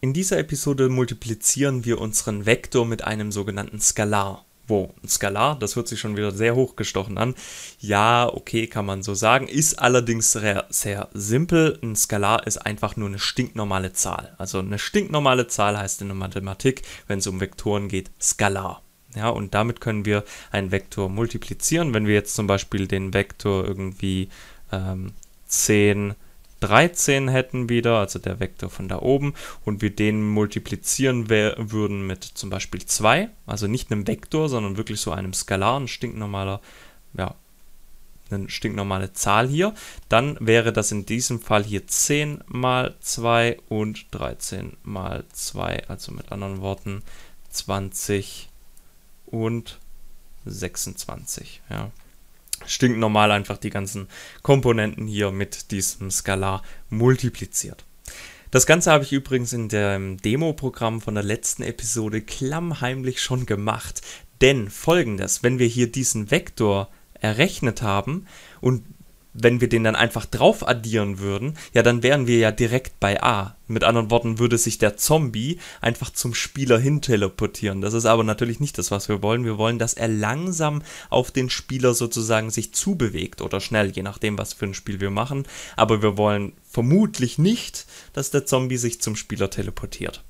In dieser Episode multiplizieren wir unseren Vektor mit einem sogenannten Skalar. Wo? ein Skalar, das hört sich schon wieder sehr hochgestochen an. Ja, okay, kann man so sagen. Ist allerdings sehr, sehr simpel. Ein Skalar ist einfach nur eine stinknormale Zahl. Also eine stinknormale Zahl heißt in der Mathematik, wenn es um Vektoren geht, Skalar. Ja, und damit können wir einen Vektor multiplizieren. Wenn wir jetzt zum Beispiel den Vektor irgendwie ähm, 10 13 hätten wieder, also der Vektor von da oben, und wir den multiplizieren würden mit zum Beispiel 2, also nicht einem Vektor, sondern wirklich so einem Skalar, ein stinknormaler, ja, eine stinknormale Zahl hier, dann wäre das in diesem Fall hier 10 mal 2 und 13 mal 2, also mit anderen Worten 20 und 26, ja stinknormal einfach die ganzen Komponenten hier mit diesem Skalar multipliziert. Das Ganze habe ich übrigens in dem Demo-Programm von der letzten Episode klammheimlich schon gemacht. Denn folgendes, wenn wir hier diesen Vektor errechnet haben und wenn wir den dann einfach drauf addieren würden, ja, dann wären wir ja direkt bei A. Mit anderen Worten würde sich der Zombie einfach zum Spieler hin teleportieren. Das ist aber natürlich nicht das, was wir wollen. Wir wollen, dass er langsam auf den Spieler sozusagen sich zubewegt oder schnell, je nachdem, was für ein Spiel wir machen. Aber wir wollen vermutlich nicht, dass der Zombie sich zum Spieler teleportiert.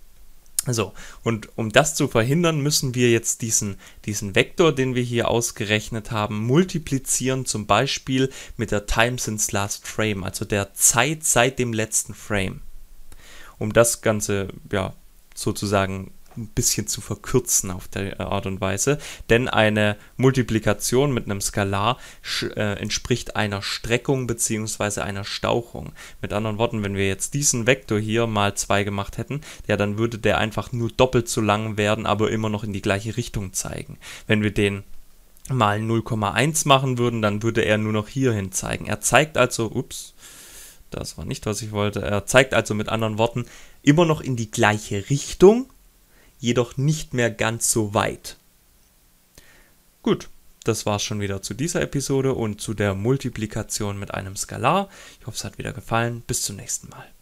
So, und um das zu verhindern, müssen wir jetzt diesen, diesen Vektor, den wir hier ausgerechnet haben, multiplizieren, zum Beispiel mit der Time since last frame, also der Zeit seit dem letzten Frame. Um das Ganze ja, sozusagen ein bisschen zu verkürzen auf der äh, Art und Weise, denn eine Multiplikation mit einem Skalar äh, entspricht einer Streckung bzw. einer Stauchung. Mit anderen Worten, wenn wir jetzt diesen Vektor hier mal 2 gemacht hätten, ja, dann würde der einfach nur doppelt so lang werden, aber immer noch in die gleiche Richtung zeigen. Wenn wir den mal 0,1 machen würden, dann würde er nur noch hierhin zeigen. Er zeigt also, ups, das war nicht, was ich wollte. Er zeigt also mit anderen Worten immer noch in die gleiche Richtung, jedoch nicht mehr ganz so weit. Gut, das war's schon wieder zu dieser Episode und zu der Multiplikation mit einem Skalar. Ich hoffe, es hat wieder gefallen. Bis zum nächsten Mal.